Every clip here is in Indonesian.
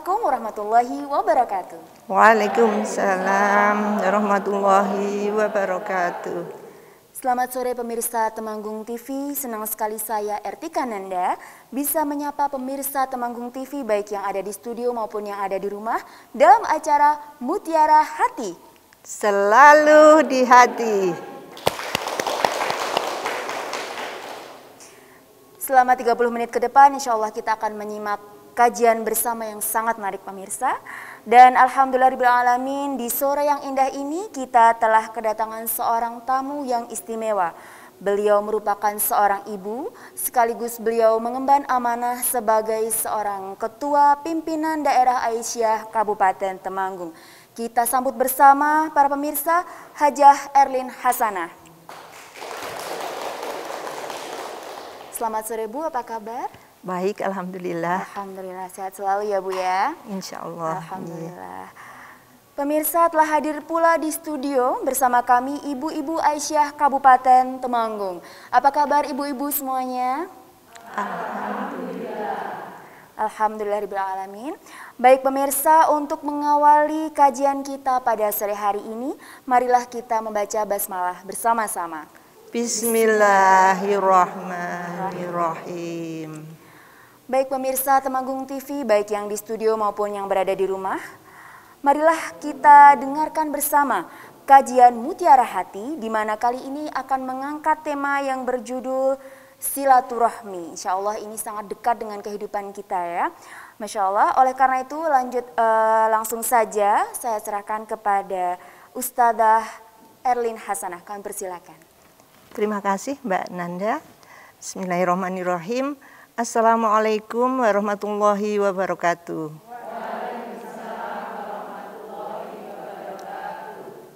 Assalamualaikum warahmatullahi wabarakatuh. Waalaikumsalam warahmatullahi wabarakatuh. Selamat sore pemirsa Temanggung TV, senang sekali saya Ertika Kananda bisa menyapa pemirsa Temanggung TV baik yang ada di studio maupun yang ada di rumah dalam acara Mutiara Hati. Selalu di hati. Selama 30 menit ke depan insya Allah kita akan menyimak kajian bersama yang sangat menarik pemirsa. Dan alhamdulillah alamin di sore yang indah ini kita telah kedatangan seorang tamu yang istimewa. Beliau merupakan seorang ibu sekaligus beliau mengemban amanah sebagai seorang ketua pimpinan daerah Aisyah Kabupaten Temanggung. Kita sambut bersama para pemirsa Hajah Erlin Hasana Selamat sore Bu, apa kabar? Baik, alhamdulillah. Alhamdulillah sehat selalu ya Bu ya. Insya Allah. Alhamdulillah. Pemirsa telah hadir pula di studio bersama kami Ibu-Ibu Aisyah Kabupaten Temanggung. Apa kabar Ibu-Ibu semuanya? Alhamdulillah. Alhamdulillah Alamin. Baik pemirsa untuk mengawali kajian kita pada sore hari ini, marilah kita membaca basmalah bersama-sama. Bismillahirrahmanirrahim. Baik pemirsa Temanggung TV, baik yang di studio maupun yang berada di rumah, marilah kita dengarkan bersama kajian Mutiara Hati di mana kali ini akan mengangkat tema yang berjudul silaturahmi. Insya Allah ini sangat dekat dengan kehidupan kita ya. Masya Allah, oleh karena itu lanjut eh, langsung saja saya serahkan kepada Ustazah Erlin Hasanah, kami persilakan. Terima kasih Mbak Nanda. Bismillahirrahmanirrahim. Assalamualaikum warahmatullahi wabarakatuh.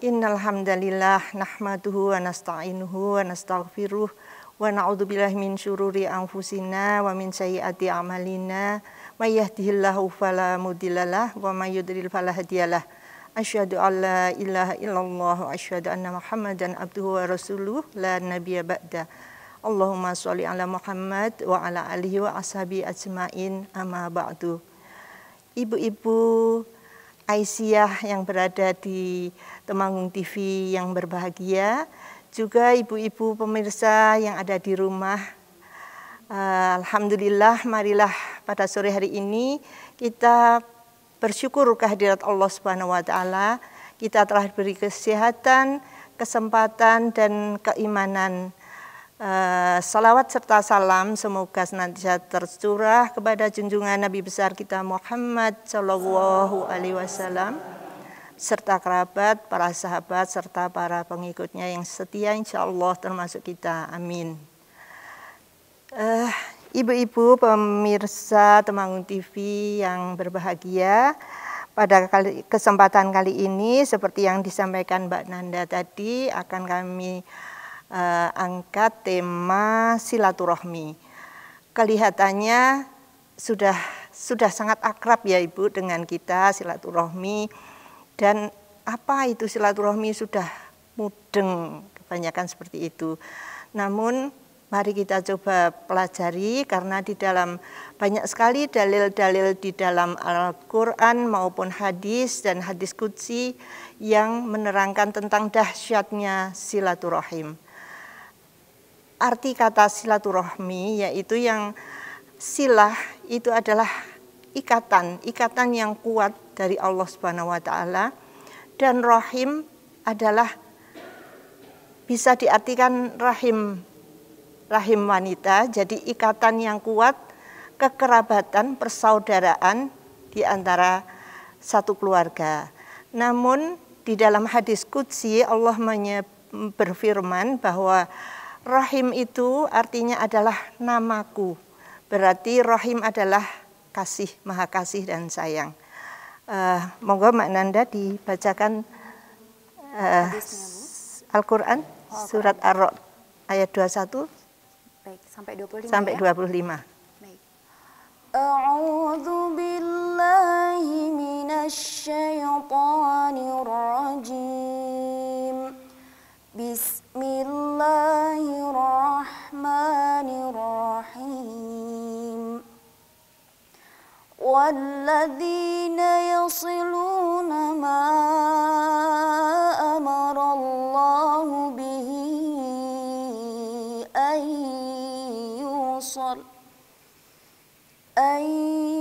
Innal hamdalillah nahmaduhu wa nasta'inuhu wa nastaghfiruh wa na'udzubillahi min syururi anfusina wa min sayyiati a'malina may yahdihillahu fala mudhillalah wa may yudlil fala hadiyalah. Asyhadu an la ilaha illallah wa asyhadu anna Muhammadan abduhu wa rasuluh la nabiyya ba'da. Allahumma sholli ala Muhammad wa ala alihi wa ashabi ajmain amma ba'du. Ibu-ibu Aisyah yang berada di Temanggung TV yang berbahagia, juga ibu-ibu pemirsa yang ada di rumah. Eh, Alhamdulillah, marilah pada sore hari ini kita bersyukur kehadirat Allah Subhanahu wa taala. Kita telah diberi kesehatan, kesempatan dan keimanan Eh, salawat serta salam semoga senantiasa tercurah kepada junjungan Nabi besar kita Muhammad Shallallahu Alaihi Wasallam serta kerabat, para sahabat, serta para pengikutnya yang setia insya Allah termasuk kita. Amin. Uh, Ibu-ibu pemirsa Temanggung TV yang berbahagia, pada kali, kesempatan kali ini seperti yang disampaikan Mbak Nanda tadi akan kami uh, eh, angkat tema silaturahmi. Kelihatannya sudah sudah sangat akrab ya Ibu dengan kita silaturahmi dan apa itu silaturahmi sudah mudeng kebanyakan seperti itu. Namun mari kita coba pelajari karena di dalam banyak sekali dalil-dalil di dalam Al-Qur'an maupun hadis dan hadis qudsi yang menerangkan tentang dahsyatnya silaturahim arti kata silaturahmi yaitu yang silah itu adalah ikatan, ikatan yang kuat dari Allah Subhanahu wa taala dan rahim adalah bisa diartikan rahim rahim wanita, jadi ikatan yang kuat, kekerabatan, persaudaraan di antara satu keluarga. Namun di dalam hadis Qudsi Allah berfirman bahwa Rahim itu artinya adalah namaku. Berarti rahim adalah kasih, maha kasih dan sayang. Uh, monggo Mbak Nanda dibacakan uh, Al-Quran surat ar rad ayat 21 Baik, sampai 25 sampai ya? 25. أعوذ بسم الله الرحمن الرحيم والذين يصلون ما أمر الله به أن يوصل أن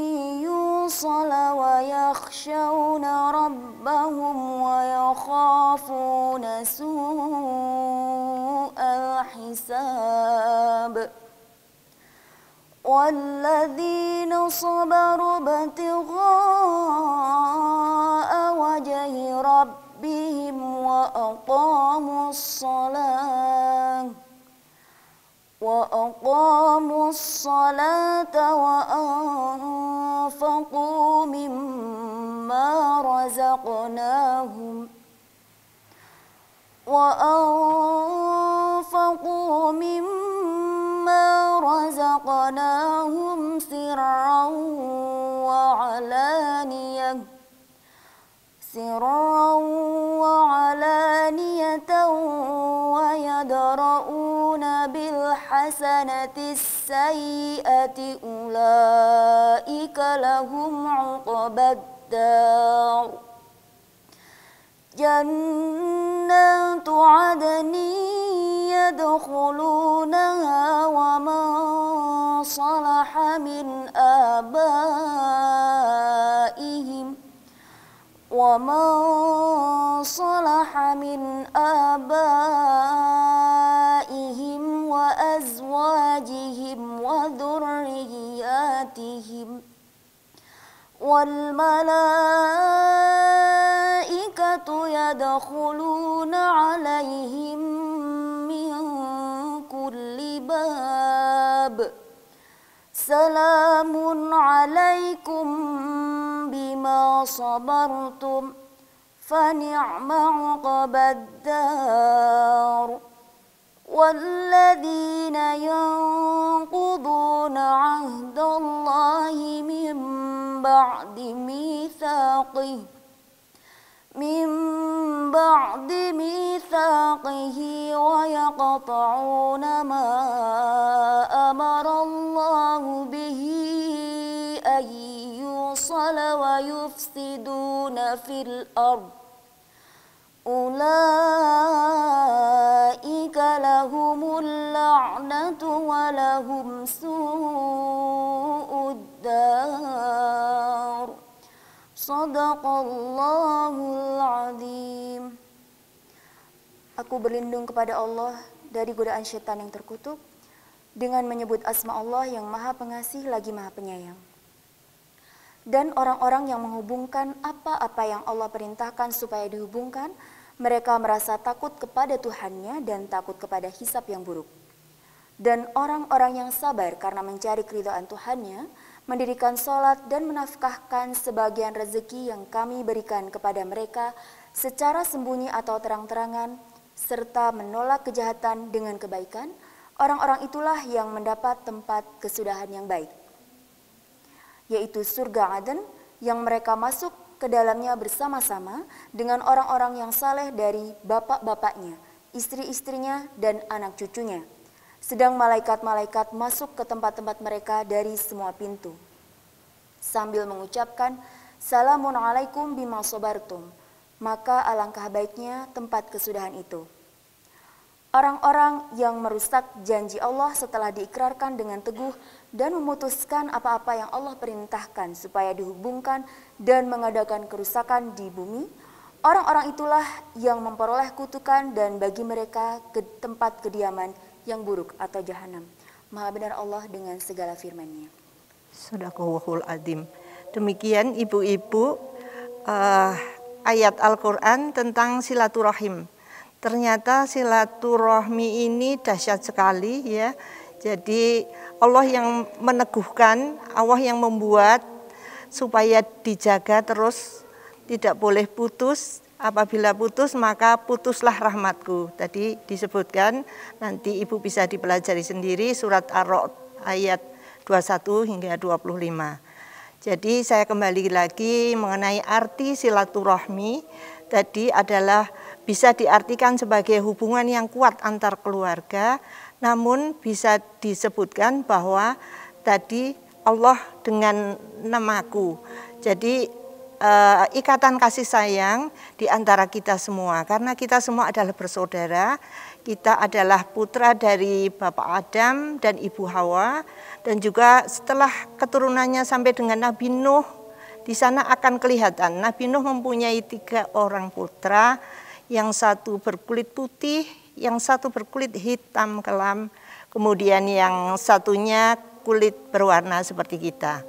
الْمُرْسَلَ وَيَخْشَوْنَ رَبَّهُمْ وَيَخَافُونَ سُوءَ الْحِسَابِ والذين صبروا ابتغاء وجه ربهم وأقاموا الصلاة وأقاموا الصلاة وأنفقوا أنفقوا مما رزقناهم وأنفقوا مما رزقناهم سرا وعلانية سرا وعلانية ويدرؤون حسنة السيئة أولئك لهم عقب الدار جنات عدن يدخلونها ومن صلح من آبائهم ومن صلح من آبائهم أزواجهم وذرياتهم والملائكة يدخلون عليهم من كل باب سلام عليكم بما صبرتم فنعم عقب الدار والذين ينقضون عهد الله من بعد ميثاقه من بعد ميثاقه ويقطعون ما أمر الله به أن يوصل ويفسدون في الأرض أولئك اللَّعْنَةُ وَلَهُمْ سُوءُ الدَّارِ صدق الله العظيم Aku berlindung kepada Allah dari godaan setan yang terkutuk dengan menyebut asma Allah yang maha pengasih lagi maha penyayang. Dan orang-orang yang menghubungkan apa-apa yang Allah perintahkan supaya dihubungkan, mereka merasa takut kepada Tuhannya dan takut kepada hisap yang buruk. Dan orang-orang yang sabar karena mencari keridhaan Tuhannya, mendirikan sholat dan menafkahkan sebagian rezeki yang kami berikan kepada mereka secara sembunyi atau terang-terangan, serta menolak kejahatan dengan kebaikan, orang-orang itulah yang mendapat tempat kesudahan yang baik, yaitu surga Aden yang mereka masuk ke dalamnya bersama-sama dengan orang-orang yang saleh dari bapak-bapaknya, istri-istrinya, dan anak cucunya sedang malaikat-malaikat masuk ke tempat-tempat mereka dari semua pintu. Sambil mengucapkan, Salamun alaikum bima maka alangkah baiknya tempat kesudahan itu. Orang-orang yang merusak janji Allah setelah diikrarkan dengan teguh dan memutuskan apa-apa yang Allah perintahkan supaya dihubungkan dan mengadakan kerusakan di bumi, orang-orang itulah yang memperoleh kutukan dan bagi mereka ke tempat kediaman yang buruk atau jahanam. Maha benar Allah dengan segala firman-Nya. Sadaqallahul Adim, Demikian ibu-ibu uh, ayat Al-Qur'an tentang silaturahim. Ternyata silaturahmi ini dahsyat sekali ya. Jadi Allah yang meneguhkan, Allah yang membuat supaya dijaga terus, tidak boleh putus, apabila putus maka putuslah rahmatku. Tadi disebutkan nanti ibu bisa dipelajari sendiri surat Ar-Ra'd ayat 21 hingga 25. Jadi saya kembali lagi mengenai arti silaturahmi tadi adalah bisa diartikan sebagai hubungan yang kuat antar keluarga, namun bisa disebutkan bahwa tadi Allah dengan namaku. Jadi uh, ikatan kasih sayang di antara kita semua karena kita semua adalah bersaudara. Kita adalah putra dari Bapak Adam dan Ibu Hawa dan juga setelah keturunannya sampai dengan Nabi Nuh di sana akan kelihatan Nabi Nuh mempunyai tiga orang putra, yang satu berkulit putih, yang satu berkulit hitam kelam, kemudian yang satunya kulit berwarna seperti kita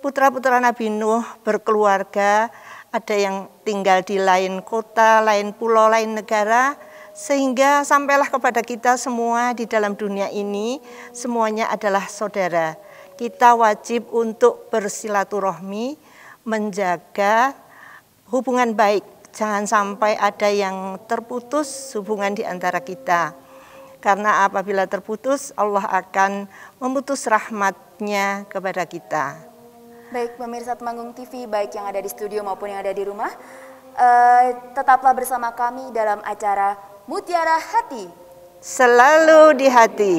putra-putra Nabi Nuh berkeluarga, ada yang tinggal di lain kota, lain pulau, lain negara, sehingga sampailah kepada kita semua di dalam dunia ini, semuanya adalah saudara. Kita wajib untuk bersilaturahmi, menjaga hubungan baik. Jangan sampai ada yang terputus hubungan di antara kita. Karena apabila terputus, Allah akan memutus rahmatnya kepada kita. Baik pemirsa Temanggung TV, baik yang ada di studio maupun yang ada di rumah, uh, tetaplah bersama kami dalam acara Mutiara Hati. Selalu di hati.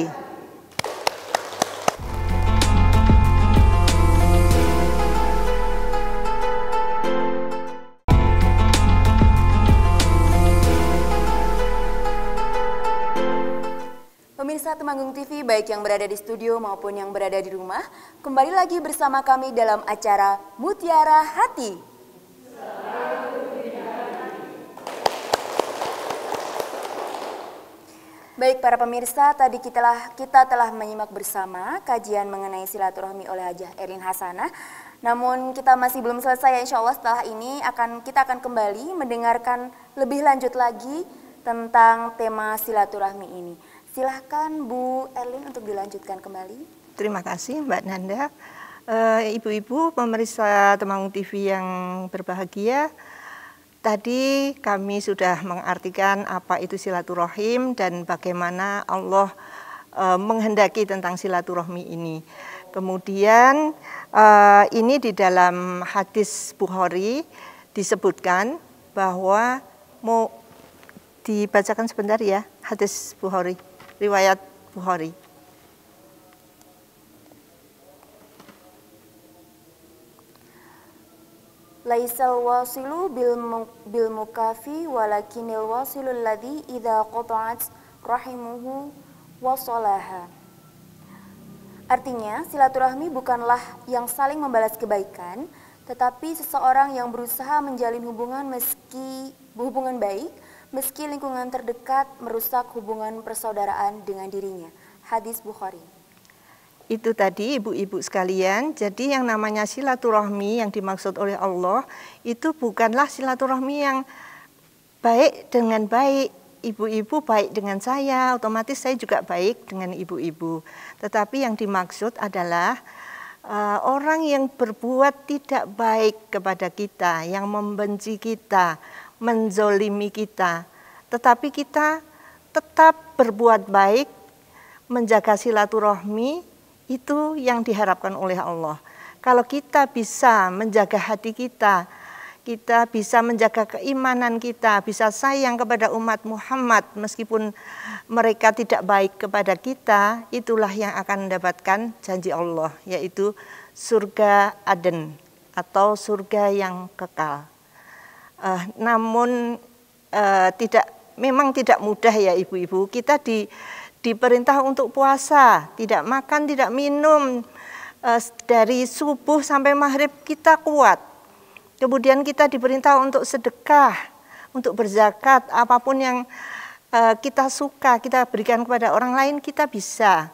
Pemirsa Temanggung TV baik yang berada di studio maupun yang berada di rumah, kembali lagi bersama kami dalam acara Mutiara Hati. Baik para pemirsa, tadi kita telah, kita telah menyimak bersama kajian mengenai silaturahmi oleh Hajah Erin Hasanah. Namun kita masih belum selesai, ya, insya Allah setelah ini akan kita akan kembali mendengarkan lebih lanjut lagi tentang tema silaturahmi ini. Silahkan Bu Erlin untuk dilanjutkan kembali. Terima kasih Mbak Nanda. Eh, Ibu-ibu uh, pemeriksa Temanggung TV yang berbahagia, tadi kami sudah mengartikan apa itu silaturahim dan bagaimana Allah uh, menghendaki tentang silaturahmi ini. Kemudian uh, ini di dalam hadis Bukhari disebutkan bahwa mau dibacakan sebentar ya hadis Bukhari riwayat Bukhari. Laisal wasilu bil bil mukafi walakinil wasilul ladzi idza qata'at rahimuhu wasalaha. Artinya, silaturahmi bukanlah yang saling membalas kebaikan, tetapi seseorang yang berusaha menjalin hubungan meski hubungan baik, meski lingkungan terdekat merusak hubungan persaudaraan dengan dirinya. Hadis Bukhari. Itu tadi ibu-ibu sekalian, jadi yang namanya silaturahmi yang dimaksud oleh Allah itu bukanlah silaturahmi yang baik dengan baik, ibu-ibu baik dengan saya, otomatis saya juga baik dengan ibu-ibu. Tetapi yang dimaksud adalah eh, orang yang berbuat tidak baik kepada kita, yang membenci kita, menzolimi kita. Tetapi kita tetap berbuat baik, menjaga silaturahmi, itu yang diharapkan oleh Allah. Kalau kita bisa menjaga hati kita, kita bisa menjaga keimanan kita, bisa sayang kepada umat Muhammad meskipun mereka tidak baik kepada kita, itulah yang akan mendapatkan janji Allah, yaitu surga Aden atau surga yang kekal. Uh, namun uh, tidak memang tidak mudah ya ibu-ibu. Kita di diperintah untuk puasa, tidak makan, tidak minum uh, dari subuh sampai maghrib kita kuat. Kemudian kita diperintah untuk sedekah, untuk berzakat, apapun yang uh, kita suka kita berikan kepada orang lain kita bisa.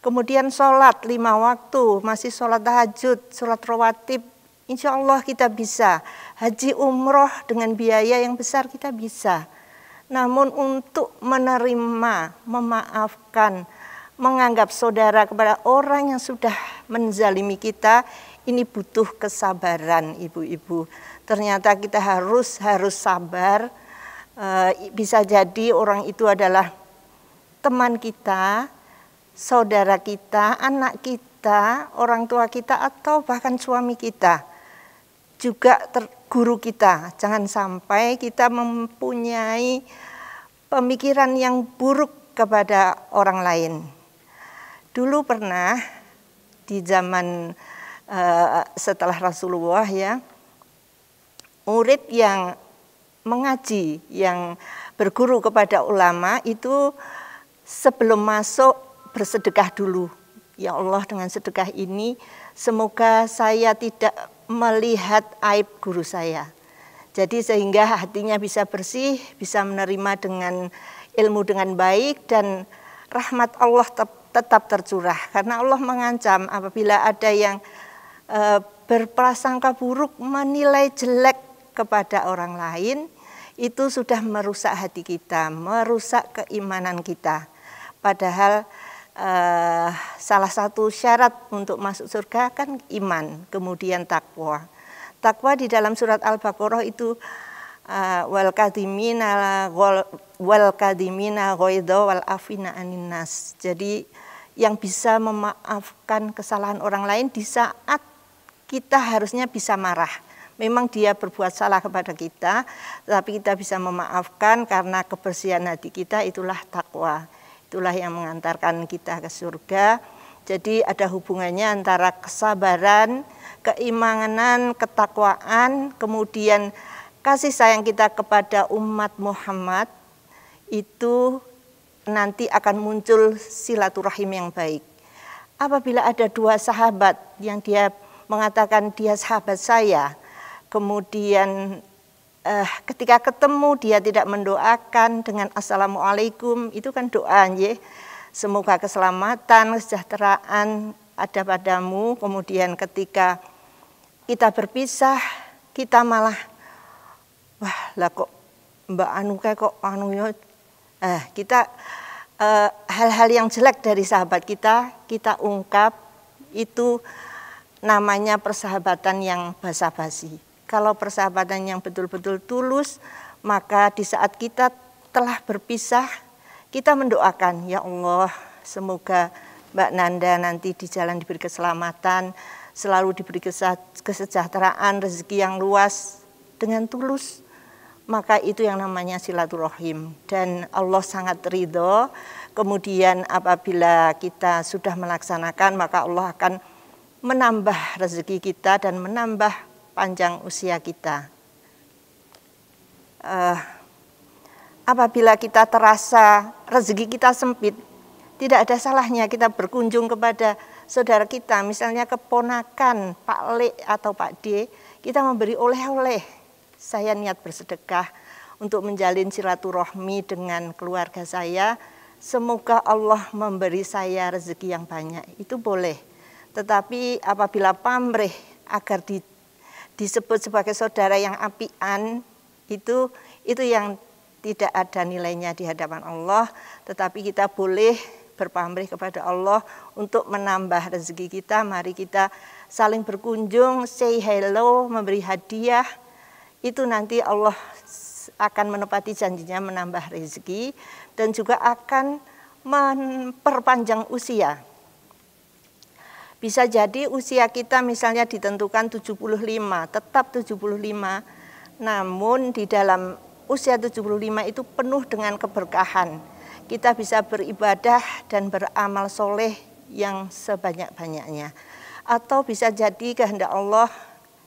Kemudian sholat lima waktu, masih sholat tahajud, sholat rawatib, insya Allah kita bisa haji umroh dengan biaya yang besar kita bisa. Namun untuk menerima, memaafkan, menganggap saudara kepada orang yang sudah menzalimi kita, ini butuh kesabaran ibu-ibu. Ternyata kita harus harus sabar. Eh, bisa jadi orang itu adalah teman kita, saudara kita, anak kita, orang tua kita atau bahkan suami kita. Juga ter, guru kita. Jangan sampai kita mempunyai pemikiran yang buruk kepada orang lain. Dulu pernah di zaman uh, setelah Rasulullah ya, murid yang mengaji, yang berguru kepada ulama itu sebelum masuk bersedekah dulu. Ya Allah dengan sedekah ini semoga saya tidak melihat aib guru saya. Jadi sehingga hatinya bisa bersih, bisa menerima dengan ilmu dengan baik dan rahmat Allah tetap tercurah. Karena Allah mengancam apabila ada yang e, berprasangka buruk menilai jelek kepada orang lain, itu sudah merusak hati kita, merusak keimanan kita. Padahal uh, salah satu syarat untuk masuk surga kan iman, kemudian takwa. Takwa di dalam surat Al-Baqarah itu uh, wal kadimina wal kadimina wal afina aninas. Jadi yang bisa memaafkan kesalahan orang lain di saat kita harusnya bisa marah. Memang dia berbuat salah kepada kita, tapi kita bisa memaafkan karena kebersihan hati kita itulah takwa itulah yang mengantarkan kita ke surga. Jadi ada hubungannya antara kesabaran, keimanan, ketakwaan, kemudian kasih sayang kita kepada umat Muhammad itu nanti akan muncul silaturahim yang baik. Apabila ada dua sahabat yang dia mengatakan dia sahabat saya, kemudian uh, ketika ketemu dia tidak mendoakan dengan assalamualaikum itu kan doa ya. Semoga keselamatan, kesejahteraan ada padamu. Kemudian ketika kita berpisah, kita malah wah lah kok Mbak Anu kayak kok Anu ya Eh, kita eh, hal-hal eh, hal -hal yang jelek dari sahabat kita kita ungkap itu namanya persahabatan yang basa-basi. Kalau persahabatan yang betul-betul tulus, maka di saat kita telah berpisah, kita mendoakan, ya Allah, semoga Mbak Nanda nanti di jalan diberi keselamatan, selalu diberi kesejahteraan, rezeki yang luas dengan tulus. Maka itu yang namanya silaturahim dan Allah sangat ridho. Kemudian apabila kita sudah melaksanakan maka Allah akan menambah rezeki kita dan menambah panjang usia kita. Uh, apabila kita terasa rezeki kita sempit, tidak ada salahnya kita berkunjung kepada saudara kita, misalnya keponakan Pak Le atau Pak D, kita memberi oleh-oleh. Saya niat bersedekah untuk menjalin silaturahmi dengan keluarga saya. Semoga Allah memberi saya rezeki yang banyak. Itu boleh. Tetapi apabila pamrih agar di disebut sebagai saudara yang apian itu itu yang tidak ada nilainya di hadapan Allah, tetapi kita boleh berpamrih kepada Allah untuk menambah rezeki kita. Mari kita saling berkunjung, say hello, memberi hadiah. Itu nanti Allah akan menepati janjinya menambah rezeki dan juga akan memperpanjang usia. Bisa jadi usia kita misalnya ditentukan 75, tetap 75, namun di dalam usia 75 itu penuh dengan keberkahan. Kita bisa beribadah dan beramal soleh yang sebanyak-banyaknya. Atau bisa jadi kehendak Allah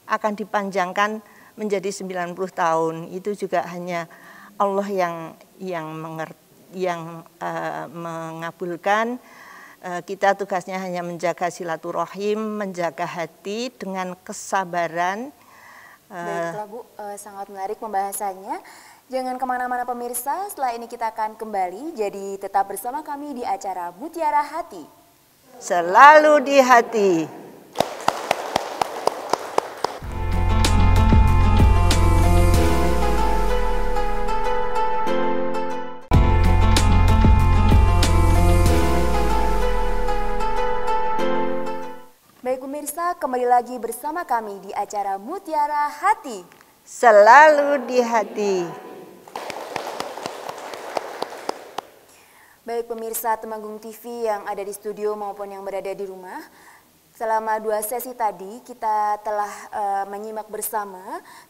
akan dipanjangkan menjadi 90 tahun. Itu juga hanya Allah yang yang mengerti, yang uh, mengabulkan Eh, kita tugasnya hanya menjaga silaturahim, menjaga hati dengan kesabaran. Eh, Baiklah Bu, eh, sangat menarik pembahasannya. Jangan kemana-mana pemirsa, setelah ini kita akan kembali, jadi tetap bersama kami di acara Mutiara Hati. Selalu di hati. kembali lagi bersama kami di acara Mutiara Hati. Selalu di hati. Baik pemirsa Temanggung TV yang ada di studio maupun yang berada di rumah, Selama dua sesi tadi kita telah e, menyimak bersama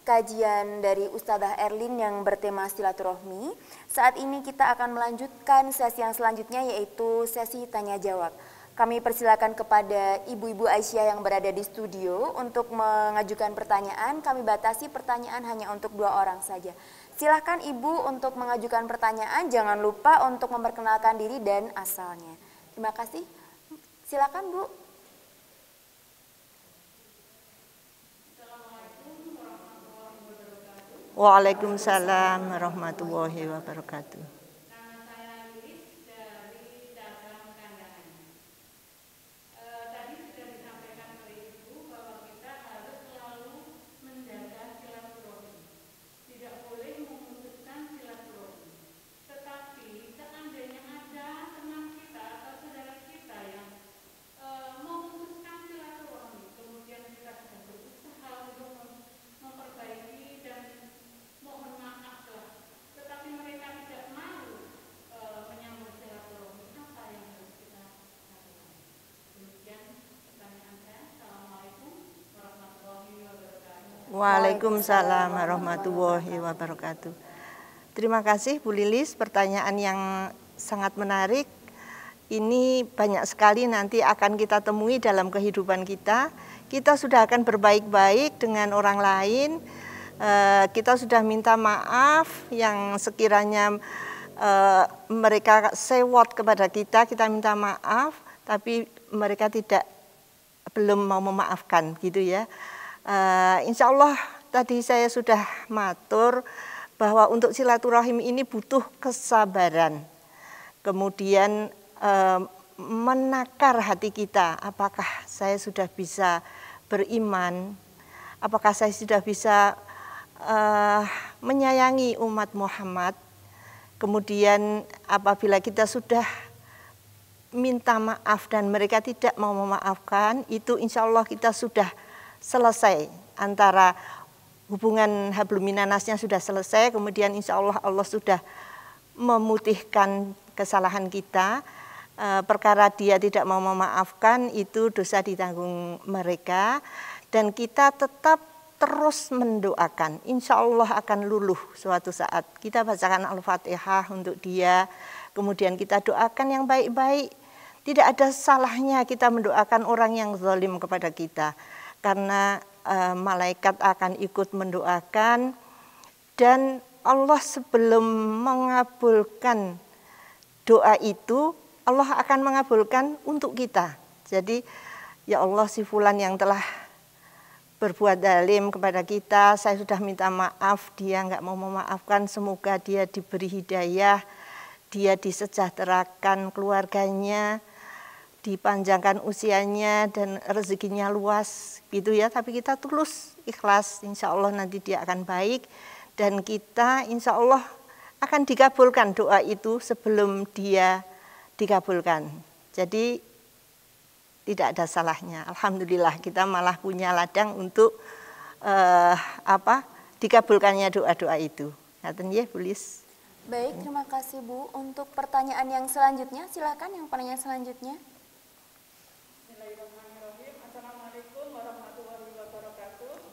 kajian dari Ustadzah Erlin yang bertema silaturahmi. Saat ini kita akan melanjutkan sesi yang selanjutnya yaitu sesi tanya jawab. Kami persilakan kepada ibu-ibu Aisyah yang berada di studio untuk mengajukan pertanyaan. Kami batasi pertanyaan hanya untuk dua orang saja. Silahkan ibu untuk mengajukan pertanyaan. Jangan lupa untuk memperkenalkan diri dan asalnya. Terima kasih. Silakan bu. Waalaikumsalam warahmatullahi wabarakatuh. Waalaikumsalam warahmatullahi wabarakatuh. Terima kasih Bu Lilis, pertanyaan yang sangat menarik. Ini banyak sekali nanti akan kita temui dalam kehidupan kita. Kita sudah akan berbaik-baik dengan orang lain. Eh, kita sudah minta maaf yang sekiranya eh, mereka sewot kepada kita, kita minta maaf, tapi mereka tidak belum mau memaafkan gitu ya. Uh, eh, insya Allah tadi saya sudah matur bahwa untuk silaturahim ini butuh kesabaran. Kemudian uh, menakar hati kita, apakah saya sudah bisa beriman, apakah saya sudah bisa uh, menyayangi umat Muhammad. Kemudian apabila kita sudah minta maaf dan mereka tidak mau memaafkan, itu insya Allah kita sudah selesai antara hubungan habluminanasnya sudah selesai, kemudian insya Allah Allah sudah memutihkan kesalahan kita, e, perkara dia tidak mau memaafkan itu dosa ditanggung mereka, dan kita tetap terus mendoakan, insya Allah akan luluh suatu saat. Kita bacakan Al-Fatihah untuk dia, kemudian kita doakan yang baik-baik. Tidak ada salahnya kita mendoakan orang yang zalim kepada kita karena uh, malaikat akan ikut mendoakan dan Allah sebelum mengabulkan doa itu Allah akan mengabulkan untuk kita. Jadi ya Allah si fulan yang telah berbuat dalim kepada kita, saya sudah minta maaf, dia nggak mau memaafkan, semoga dia diberi hidayah, dia disejahterakan keluarganya, dipanjangkan usianya dan rezekinya luas gitu ya. Tapi kita tulus ikhlas, insya Allah nanti dia akan baik dan kita insya Allah akan dikabulkan doa itu sebelum dia dikabulkan. Jadi tidak ada salahnya. Alhamdulillah kita malah punya ladang untuk uh, apa dikabulkannya doa-doa itu. ngatain ya, Bulis. Baik, terima kasih Bu. Untuk pertanyaan yang selanjutnya, silahkan yang pertanyaan selanjutnya.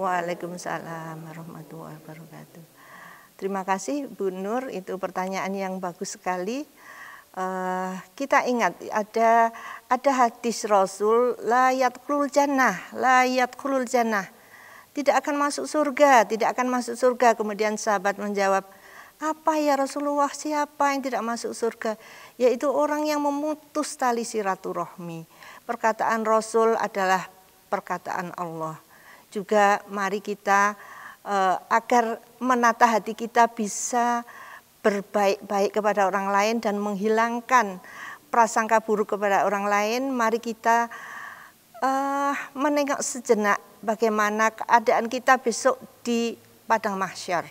Waalaikumsalam warahmatullahi wabarakatuh. Terima kasih Bu Nur, itu pertanyaan yang bagus sekali. Uh, kita ingat ada ada hadis Rasul layat kulul jannah, layat kulul jannah. Tidak akan masuk surga, tidak akan masuk surga. Kemudian sahabat menjawab, apa ya Rasulullah siapa yang tidak masuk surga? Yaitu orang yang memutus tali rohmi. Perkataan Rasul adalah perkataan Allah juga mari kita uh, agar menata hati kita bisa berbaik-baik kepada orang lain dan menghilangkan prasangka buruk kepada orang lain, mari kita uh, menengok sejenak bagaimana keadaan kita besok di padang mahsyar.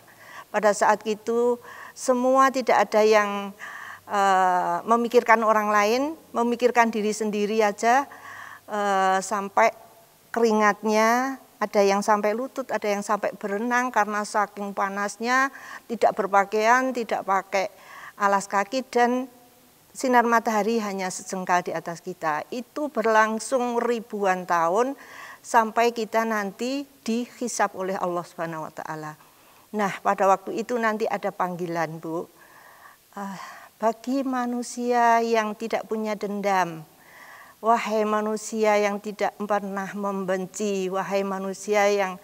Pada saat itu semua tidak ada yang uh, memikirkan orang lain, memikirkan diri sendiri aja uh, sampai keringatnya ada yang sampai lutut, ada yang sampai berenang karena saking panasnya, tidak berpakaian, tidak pakai alas kaki dan sinar matahari hanya sejengkal di atas kita. Itu berlangsung ribuan tahun sampai kita nanti dihisap oleh Allah Subhanahu wa taala. Nah, pada waktu itu nanti ada panggilan, Bu. Uh, bagi manusia yang tidak punya dendam, Wahai manusia yang tidak pernah membenci, wahai manusia yang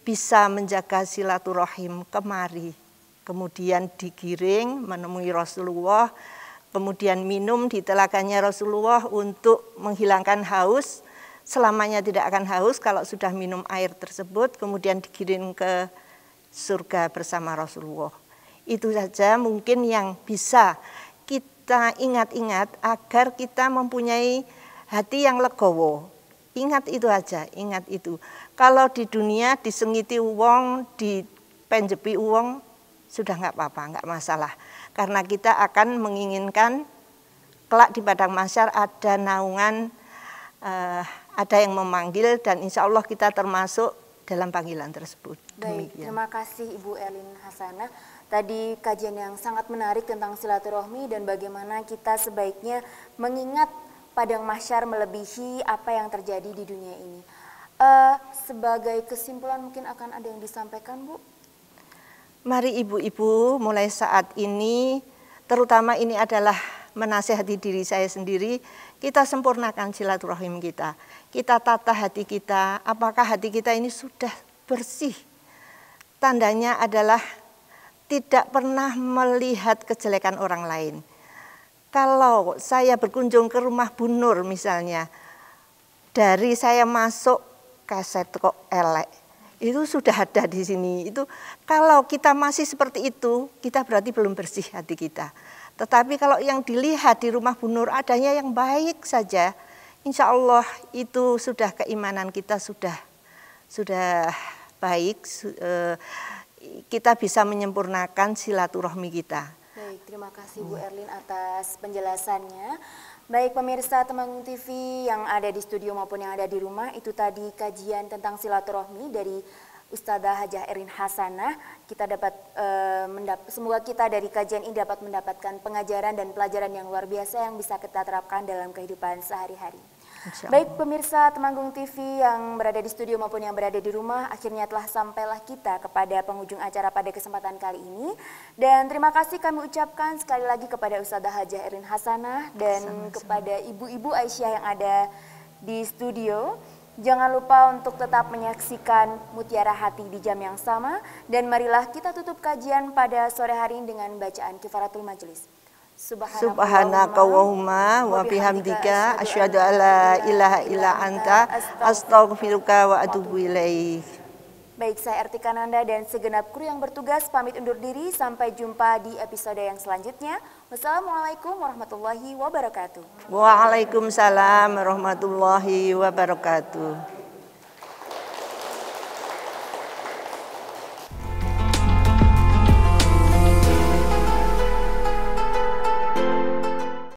bisa menjaga silaturahim, kemari. Kemudian digiring menemui Rasulullah, kemudian minum di telaganya Rasulullah untuk menghilangkan haus. Selamanya tidak akan haus kalau sudah minum air tersebut, kemudian digiring ke surga bersama Rasulullah. Itu saja mungkin yang bisa kita ingat-ingat agar kita mempunyai hati yang legowo. Ingat itu aja, ingat itu. Kalau di dunia disengiti uang, dipenjepi uang, sudah nggak apa-apa, nggak masalah. Karena kita akan menginginkan kelak di padang masyar ada naungan, eh, ada yang memanggil dan insya Allah kita termasuk dalam panggilan tersebut. Baik, terima kasih Ibu Elin Hasanah tadi kajian yang sangat menarik tentang silaturahmi dan bagaimana kita sebaiknya mengingat padang masyar melebihi apa yang terjadi di dunia ini. Uh, sebagai kesimpulan mungkin akan ada yang disampaikan Bu? Mari ibu-ibu mulai saat ini, terutama ini adalah menasehati diri saya sendiri, kita sempurnakan silaturahim kita. Kita tata hati kita, apakah hati kita ini sudah bersih? Tandanya adalah tidak pernah melihat kejelekan orang lain. Kalau saya berkunjung ke rumah Bu Nur misalnya, dari saya masuk kaset kok elek, itu sudah ada di sini. Itu kalau kita masih seperti itu, kita berarti belum bersih hati kita. Tetapi kalau yang dilihat di rumah Bu Nur adanya yang baik saja, insya Allah itu sudah keimanan kita sudah sudah baik. eh, kita bisa menyempurnakan silaturahmi kita. Baik, terima kasih Bu Erlin atas penjelasannya. Baik pemirsa teman-teman TV yang ada di studio maupun yang ada di rumah, itu tadi kajian tentang silaturahmi dari Ustazah Hajah Erin Hasanah. Kita dapat e, mendap semoga kita dari kajian ini dapat mendapatkan pengajaran dan pelajaran yang luar biasa yang bisa kita terapkan dalam kehidupan sehari-hari. Baik pemirsa Temanggung TV yang berada di studio maupun yang berada di rumah, akhirnya telah sampailah kita kepada penghujung acara pada kesempatan kali ini. Dan terima kasih kami ucapkan sekali lagi kepada Ustazah Hajah Erin Hasanah dan Sama -sama. kepada ibu-ibu Aisyah yang ada di studio. Jangan lupa untuk tetap menyaksikan Mutiara Hati di jam yang sama dan marilah kita tutup kajian pada sore hari ini dengan bacaan Kifaratul Majelis. Subhanaka wahumma wa bihamdika asyhadu an la ilaha illa anta astaghfiruka wa atubu ilaik. Baik, saya Ertika Nanda dan segenap kru yang bertugas pamit undur diri. Sampai jumpa di episode yang selanjutnya. Wassalamualaikum warahmatullahi wabarakatuh. Waalaikumsalam warahmatullahi wabarakatuh.